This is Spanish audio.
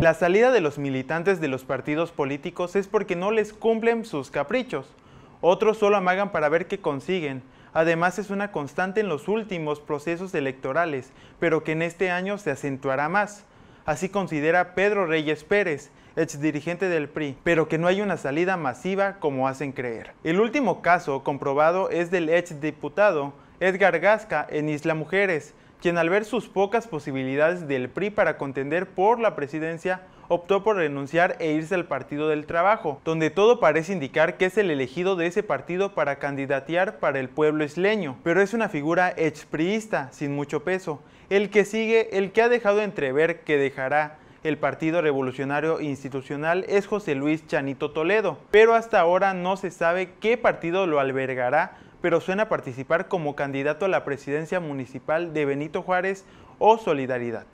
La salida de los militantes de los partidos políticos es porque no les cumplen sus caprichos. Otros solo amagan para ver qué consiguen. Además es una constante en los últimos procesos electorales, pero que en este año se acentuará más. Así considera Pedro Reyes Pérez, ex dirigente del PRI, pero que no hay una salida masiva como hacen creer. El último caso comprobado es del ex diputado Edgar Gasca en Isla Mujeres, quien al ver sus pocas posibilidades del PRI para contender por la presidencia, optó por renunciar e irse al Partido del Trabajo, donde todo parece indicar que es el elegido de ese partido para candidatear para el pueblo isleño, pero es una figura expriista, sin mucho peso, el que sigue, el que ha dejado entrever que dejará el Partido Revolucionario Institucional es José Luis Chanito Toledo, pero hasta ahora no se sabe qué partido lo albergará pero suena a participar como candidato a la presidencia municipal de Benito Juárez o Solidaridad.